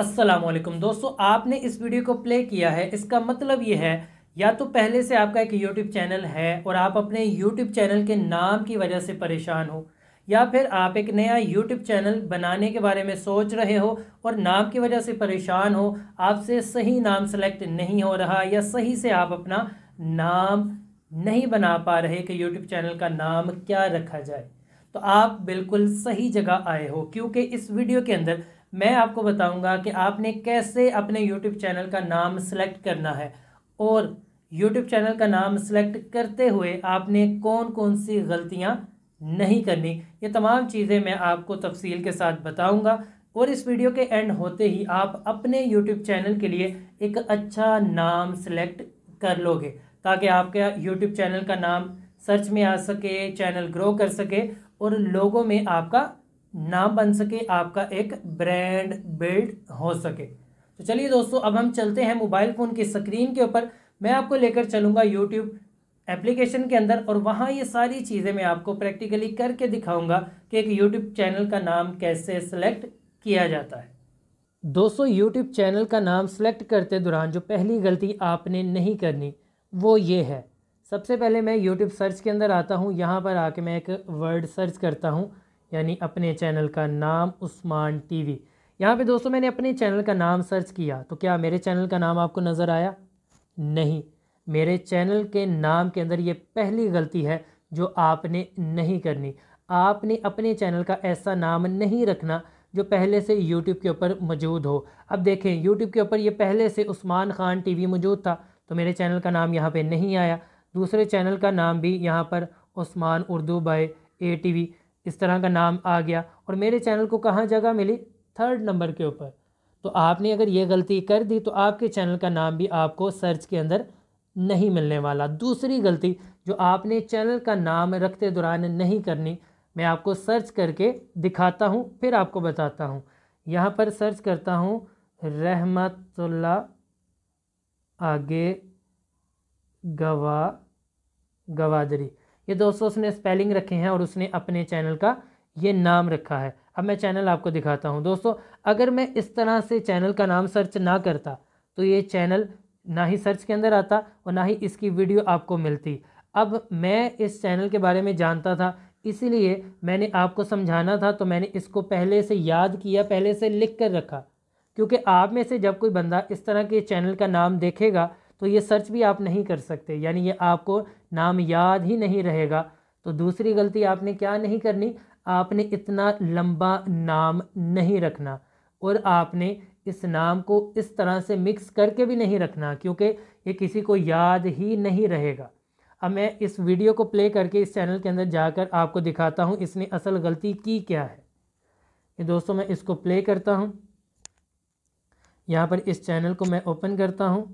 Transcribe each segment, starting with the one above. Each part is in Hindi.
असलम दोस्तों आपने इस वीडियो को प्ले किया है इसका मतलब ये है या तो पहले से आपका एक यूट्यूब चैनल है और आप अपने यूट्यूब चैनल के नाम की वजह से परेशान हो या फिर आप एक नया यूट्यूब चैनल बनाने के बारे में सोच रहे हो और नाम की वजह से परेशान हो आपसे सही नाम सेलेक्ट नहीं हो रहा या सही से आप अपना नाम नहीं बना पा रहे कि यूट्यूब चैनल का नाम क्या रखा जाए तो आप बिल्कुल सही जगह आए हो क्योंकि इस वीडियो के अंदर मैं आपको बताऊंगा कि आपने कैसे अपने यूट्यूब चैनल का नाम सेलेक्ट करना है और यूट्यूब चैनल का नाम सेलेक्ट करते हुए आपने कौन कौन सी गलतियाँ नहीं करनी ये तमाम चीज़ें मैं आपको तफसील के साथ बताऊँगा और इस वीडियो के एंड होते ही आप अपने यूट्यूब चैनल के लिए एक अच्छा नाम सेलेक्ट कर लोगे ताकि आपके यूट्यूब चैनल का नाम सर्च में आ सके चैनल ग्रो कर सके और लोगों में आपका ना बन सके आपका एक ब्रांड बिल्ड हो सके तो चलिए दोस्तों अब हम चलते हैं मोबाइल फ़ोन की स्क्रीन के ऊपर मैं आपको लेकर चलूँगा यूट्यूब एप्लीकेशन के अंदर और वहाँ ये सारी चीज़ें मैं आपको प्रैक्टिकली करके दिखाऊंगा कि एक यूट्यूब चैनल का नाम कैसे सेलेक्ट किया जाता है दोस्तों यूट्यूब चैनल का नाम सेलेक्ट करते दौरान जो पहली गलती आपने नहीं करनी वो ये है सबसे पहले मैं यूट्यूब सर्च के अंदर आता हूँ यहाँ पर आके मैं एक वर्ड सर्च करता हूँ यानी अपने चैनल का नाम उस्मान टीवी यहाँ पे दोस्तों मैंने अपने चैनल का नाम सर्च किया तो क्या मेरे चैनल का नाम आपको नज़र आया नहीं मेरे चैनल के नाम के अंदर ये पहली गलती है जो आपने नहीं करनी आपने अपने चैनल का ऐसा नाम नहीं रखना जो पहले से YouTube के ऊपर मौजूद हो अब देखें YouTube के ऊपर ये पहले से उस्मान खान टीवी मौजूद था तो मेरे चैनल का नाम यहाँ पे नहीं आया दूसरे चैनल का नाम भी यहाँ पर Usman Urdu by A T V इस तरह का नाम आ गया और मेरे चैनल को कहाँ जगह मिली थर्ड नंबर के ऊपर तो आपने अगर ये गलती कर दी तो आपके चैनल का नाम भी आपको सर्च के अंदर नहीं मिलने वाला दूसरी गलती जो आपने चैनल का नाम रखते दौरान नहीं करनी मैं आपको सर्च करके दिखाता हूँ फिर आपको बताता हूँ यहाँ पर सर्च करता हूँ रहमतुल्ला आगे गवा गवादरी ये दोस्तों उसने स्पेलिंग रखे हैं और उसने अपने चैनल का ये नाम रखा है अब मैं चैनल आपको दिखाता हूँ दोस्तों अगर मैं इस तरह से चैनल का नाम सर्च ना करता तो ये चैनल ना ही सर्च के अंदर आता और ना ही इसकी वीडियो आपको मिलती अब मैं इस चैनल के बारे में जानता था इसीलिए मैंने आपको समझाना था तो मैंने इसको पहले से याद किया पहले से लिख कर रखा क्योंकि आप में से जब कोई बंदा इस तरह के चैनल का नाम देखेगा तो ये सर्च भी आप नहीं कर सकते यानी ये आपको नाम याद ही नहीं रहेगा तो दूसरी गलती आपने क्या नहीं करनी आपने इतना लंबा नाम नहीं रखना और आपने इस नाम को इस तरह से मिक्स करके भी नहीं रखना क्योंकि ये किसी को याद ही नहीं रहेगा अब मैं इस वीडियो को प्ले करके इस चैनल के अंदर जाकर आपको दिखाता हूँ इसने असल गलती की क्या है ये दोस्तों मैं इसको प्ले करता हूँ यहाँ पर इस चैनल को मैं ओपन करता हूँ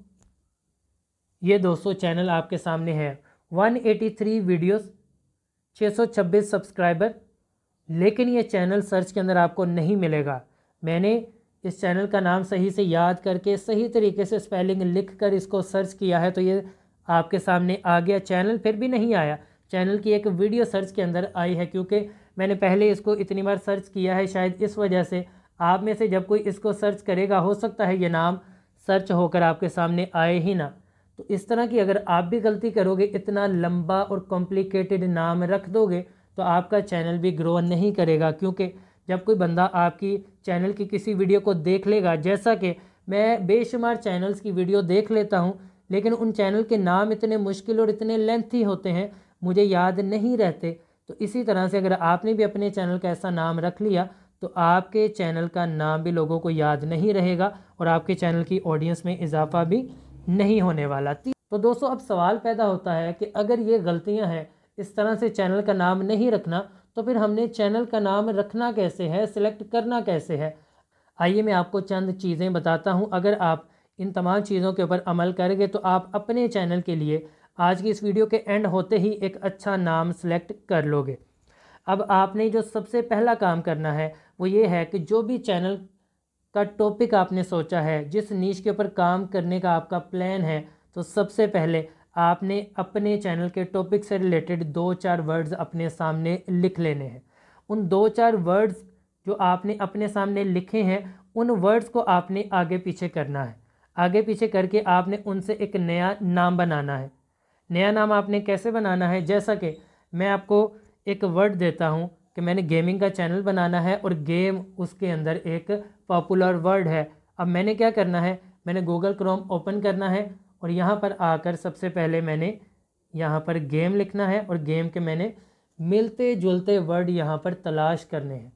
ये दोस्तों चैनल आपके सामने है 183 सौ छब्बीस सब्सक्राइबर लेकिन ये चैनल सर्च के अंदर आपको नहीं मिलेगा मैंने इस चैनल का नाम सही से याद करके सही तरीके से स्पेलिंग लिख कर इसको सर्च किया है तो ये आपके सामने आ गया चैनल फिर भी नहीं आया चैनल की एक वीडियो सर्च के अंदर आई है क्योंकि मैंने पहले इसको इतनी बार सर्च किया है शायद इस वजह से आप में से जब कोई इसको सर्च करेगा हो सकता है ये नाम सर्च होकर आपके सामने आए ही ना तो इस तरह की अगर आप भी गलती करोगे इतना लंबा और कॉम्प्लिकेटेड नाम रख दोगे तो आपका चैनल भी ग्रो नहीं करेगा क्योंकि जब कोई बंदा आपकी चैनल की किसी वीडियो को देख लेगा जैसा कि मैं बेशुमार चैनल्स की वीडियो देख लेता हूँ लेकिन उन चैनल के नाम इतने मुश्किल और इतने लेंथी होते हैं मुझे याद नहीं रहते तो इसी तरह से अगर आपने भी अपने चैनल का ऐसा नाम रख लिया तो आपके चैनल का नाम भी लोगों को याद नहीं रहेगा और आपके चैनल की ऑडियंस में इजाफा भी नहीं होने वाला तो दोस्तों अब सवाल पैदा होता है कि अगर ये गलतियां हैं इस तरह से चैनल का नाम नहीं रखना तो फिर हमने चैनल का नाम रखना कैसे है सिलेक्ट करना कैसे है आइए मैं आपको चंद चीज़ें बताता हूँ अगर आप इन तमाम चीज़ों के ऊपर अमल करेंगे तो आप अपने चैनल के लिए आज की इस वीडियो के एंड होते ही एक अच्छा नाम सेलेक्ट कर लोगे अब आपने जो सबसे पहला काम करना है वो ये है कि जो भी चैनल का टॉपिक आपने सोचा है जिस नीच के ऊपर काम करने का आपका प्लान है तो सबसे पहले आपने अपने चैनल के टॉपिक से रिलेटेड दो चार वर्ड्स अपने सामने लिख लेने हैं उन दो चार वर्ड्स जो आपने अपने सामने लिखे हैं उन वर्ड्स को आपने आगे पीछे करना है आगे पीछे करके आपने उनसे एक नया नाम बनाना है नया नाम आपने कैसे बनाना है जैसा कि मैं आपको एक वर्ड देता हूँ कि मैंने गेमिंग का चैनल बनाना है और गेम उसके अंदर एक पॉपुलर वर्ड है अब मैंने क्या करना है मैंने गूगल क्रोम ओपन करना है और यहाँ पर आकर सबसे पहले मैंने यहाँ पर गेम लिखना है और गेम के मैंने मिलते जुलते वर्ड यहाँ पर तलाश करने हैं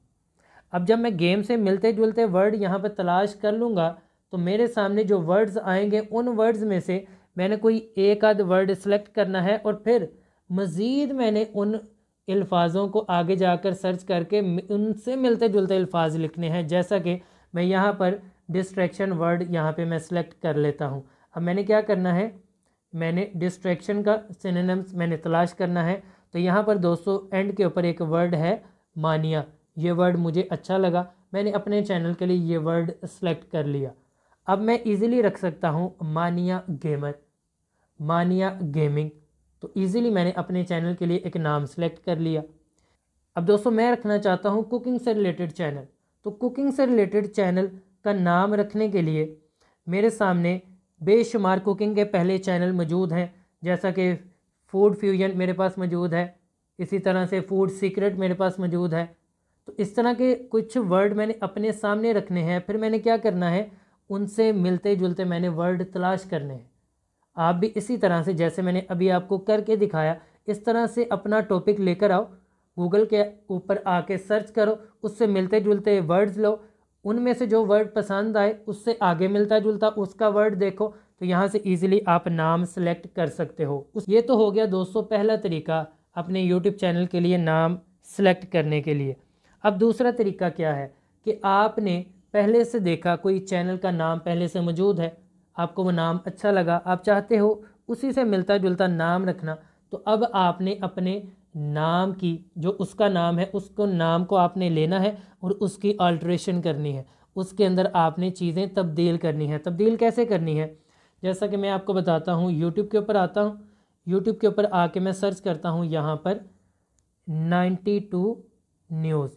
अब जब मैं गेम से मिलते जुलते वर्ड यहाँ पर तलाश कर लूँगा तो मेरे सामने जो वर्ड्स आएंगे उन वर्ड्स में से मैंने कोई एक आध वर्ड सेलेक्ट करना है और फिर मज़ीद मैंने उन अल्फाज़ों को आगे जाकर सर्च करके उनसे मिलते जुलते अल्फाज लिखने हैं जैसा कि मैं यहाँ पर डिस्ट्रैक्शन वर्ड यहाँ पे मैं सिलेक्ट कर लेता हूँ अब मैंने क्या करना है मैंने डिस्ट्रैक्शन का सिनेम्स मैंने तलाश करना है तो यहाँ पर दोस्तों एंड के ऊपर एक वर्ड है मानिया ये वर्ड मुझे अच्छा लगा मैंने अपने चैनल के लिए ये वर्ड सेलेक्ट कर लिया अब मैं इजीली रख सकता हूँ मानिया गेमर मानिया गेमिंग तो इजीली मैंने अपने चैनल के लिए एक नाम सेलेक्ट कर लिया अब दोस्तों मैं रखना चाहता हूँ कुकिंग से रिलेटेड चैनल तो कुकिंग से रिलेटेड चैनल का नाम रखने के लिए मेरे सामने बेशुमार कुकिंग के पहले चैनल मौजूद हैं जैसा कि फूड फ्यूजन मेरे पास मौजूद है इसी तरह से फूड सीक्रेट मेरे पास मौजूद है तो इस तरह के कुछ वर्ड मैंने अपने सामने रखने हैं फिर मैंने क्या करना है उनसे मिलते जुलते मैंने वर्ड तलाश करने हैं आप भी इसी तरह से जैसे मैंने अभी आपको करके दिखाया इस तरह से अपना टॉपिक लेकर आओ गूगल के ऊपर आके सर्च करो उससे मिलते जुलते वर्ड्स लो उनमें से जो वर्ड पसंद आए उससे आगे मिलता जुलता उसका वर्ड देखो तो यहाँ से ईजिली आप नाम सेलेक्ट कर सकते हो उस ये तो हो गया दोस्तों पहला तरीका अपने यूट्यूब चैनल के लिए नाम सेलेक्ट करने के लिए अब दूसरा तरीका क्या है कि आपने पहले से देखा कोई चैनल का नाम पहले से मौजूद है आपको वो नाम अच्छा लगा आप चाहते हो उसी से मिलता जुलता नाम रखना तो अब आपने अपने नाम की जो उसका नाम है उसको नाम को आपने लेना है और उसकी अल्ट्रेशन करनी है उसके अंदर आपने चीज़ें तब्दील करनी है तब्दील कैसे करनी है जैसा कि मैं आपको बताता हूँ यूट्यूब के ऊपर आता हूँ यूट्यूब के ऊपर आके मैं सर्च करता हूँ यहाँ पर टू न्यूज़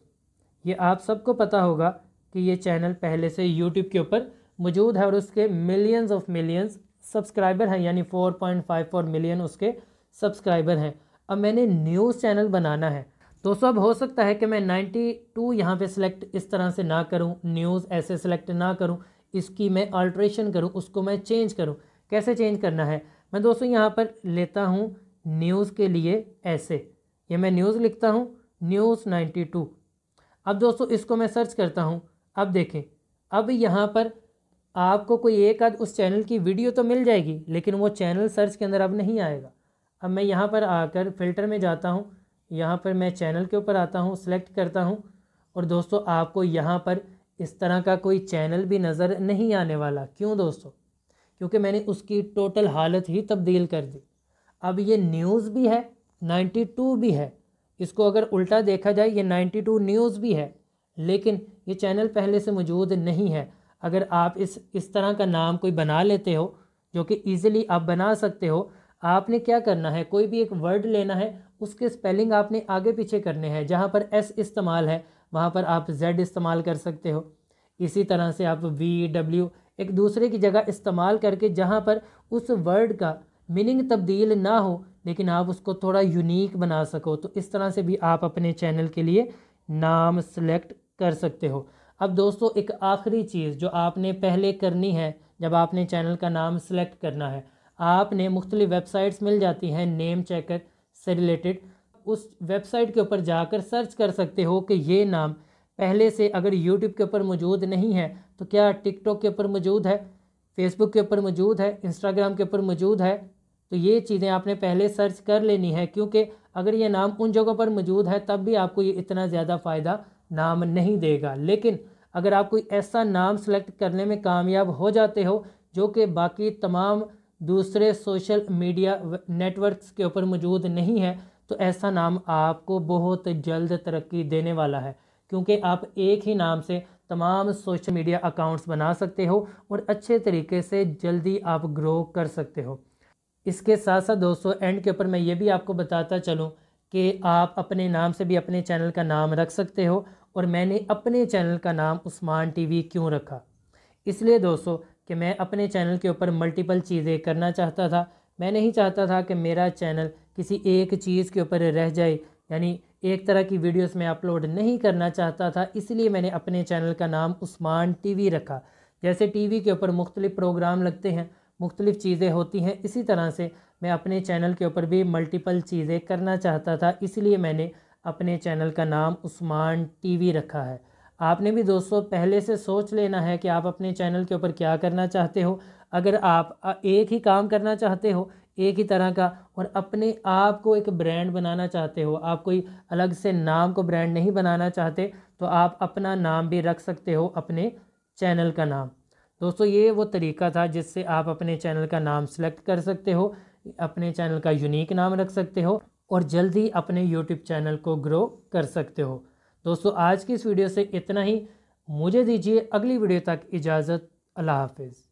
ये आप सबको पता होगा कि ये चैनल पहले से यूट्यूब के ऊपर मौजूद है और उसके मिलियंस ऑफ मिलियंस सब्सक्राइबर हैं यानी 4.54 मिलियन उसके सब्सक्राइबर हैं अब मैंने न्यूज़ चैनल बनाना है दोस्तों अब हो सकता है कि मैं 92 टू यहाँ पर सिलेक्ट इस तरह से ना करूँ न्यूज़ ऐसे सिलेक्ट ना करूँ इसकी मैं अल्ट्रेशन करूँ उसको मैं चेंज करूँ कैसे चेंज करना है मैं दोस्तों यहाँ पर लेता हूँ न्यूज़ के लिए ऐसे ये मैं न्यूज़ लिखता हूँ न्यूज़ टू अब दोस्तों इसको मैं सर्च करता हूँ अब देखें अब यहाँ पर आपको कोई एक आध उस चैनल की वीडियो तो मिल जाएगी लेकिन वो चैनल सर्च के अंदर अब नहीं आएगा अब मैं यहाँ पर आकर फ़िल्टर में जाता हूँ यहाँ पर मैं चैनल के ऊपर आता हूँ सेलेक्ट करता हूँ और दोस्तों आपको यहाँ पर इस तरह का कोई चैनल भी नज़र नहीं आने वाला क्यों दोस्तों क्योंकि मैंने उसकी टोटल हालत ही तब्दील कर दी अब ये न्यूज़ भी है 92 भी है इसको अगर उल्टा देखा जाए ये 92 न्यूज़ भी है लेकिन ये चैनल पहले से मौजूद नहीं है अगर आप इस इस तरह का नाम कोई बना लेते हो जो कि ईज़िली आप बना सकते हो आपने क्या करना है कोई भी एक वर्ड लेना है उसके स्पेलिंग आपने आगे पीछे करने हैं जहाँ पर एस इस्तेमाल है वहाँ पर आप जेड इस्तेमाल कर सकते हो इसी तरह से आप वी डब्ल्यू एक दूसरे की जगह इस्तेमाल करके जहाँ पर उस वर्ड का मीनिंग तब्दील ना हो लेकिन आप उसको थोड़ा यूनिक बना सको तो इस तरह से भी आप अपने चैनल के लिए नाम सेलेक्ट कर सकते हो अब दोस्तों एक आखिरी चीज़ जो आपने पहले करनी है जब आपने चैनल का नाम सेलेक्ट करना है आपने मुख्तलि वेबसाइट्स मिल जाती हैं नेम चेकर से रिलेटेड उस वेबसाइट के ऊपर जाकर सर्च कर सकते हो कि ये नाम पहले से अगर यूट्यूब के ऊपर मौजूद नहीं है तो क्या टिकटॉक के ऊपर मौजूद है फेसबुक के ऊपर मौजूद है इंस्टाग्राम के ऊपर मौजूद है तो ये चीज़ें आपने पहले सर्च कर लेनी है क्योंकि अगर ये नाम उन जगहों पर मौजूद है तब भी आपको ये इतना ज़्यादा फ़ायदा नाम नहीं देगा लेकिन अगर आप कोई ऐसा नाम सेलेक्ट करने में कामयाब हो जाते हो जो कि बाकी तमाम दूसरे सोशल मीडिया नेटवर्क्स के ऊपर मौजूद नहीं है तो ऐसा नाम आपको बहुत जल्द तरक्की देने वाला है क्योंकि आप एक ही नाम से तमाम सोशल मीडिया अकाउंट्स बना सकते हो और अच्छे तरीके से जल्दी आप ग्रो कर सकते हो इसके साथ साथ दोस्तों एंड के ऊपर मैं ये भी आपको बताता चलूँ कि आप अपने नाम से भी अपने चैनल का नाम रख सकते हो और मैंने अपने चैनल का नाम उस्मान टीवी क्यों रखा इसलिए दोस्तों कि मैं अपने चैनल के ऊपर मल्टीपल चीज़ें करना चाहता था मैं नहीं चाहता था कि मेरा चैनल किसी एक चीज़ के ऊपर रह जाए यानी एक तरह की वीडियोस मैं अपलोड नहीं करना चाहता था इसलिए मैंने अपने चैनल का नाम उस्मान टीवी रखा जैसे टीवी के ऊपर मुख्तलिफ़ प्रोग्राम लगते हैं मुख्तलिफ़ चीज़ें होती हैं इसी तरह से मैं अपने चैनल के ऊपर भी मल्टीपल चीज़ें करना चाहता था इसलिए मैंने अपने चैनल का नाम उस्मान टीवी रखा है आपने भी दोस्तों पहले से सोच लेना है कि आप अपने चैनल के ऊपर क्या करना चाहते हो अगर आप एक ही काम करना चाहते हो एक ही तरह का और अपने आप को एक ब्रांड बनाना चाहते हो आप कोई अलग से नाम को ब्रांड नहीं बनाना चाहते तो आप अपना नाम भी रख सकते हो अपने चैनल का नाम दोस्तों ये वो तरीका था जिससे आप अपने चैनल का नाम सेलेक्ट कर सकते हो अपने चैनल का यूनिक नाम रख सकते हो और जल्दी अपने यूट्यूब चैनल को ग्रो कर सकते हो दोस्तों आज की इस वीडियो से इतना ही मुझे दीजिए अगली वीडियो तक इजाज़त अल्लाह हाफिज़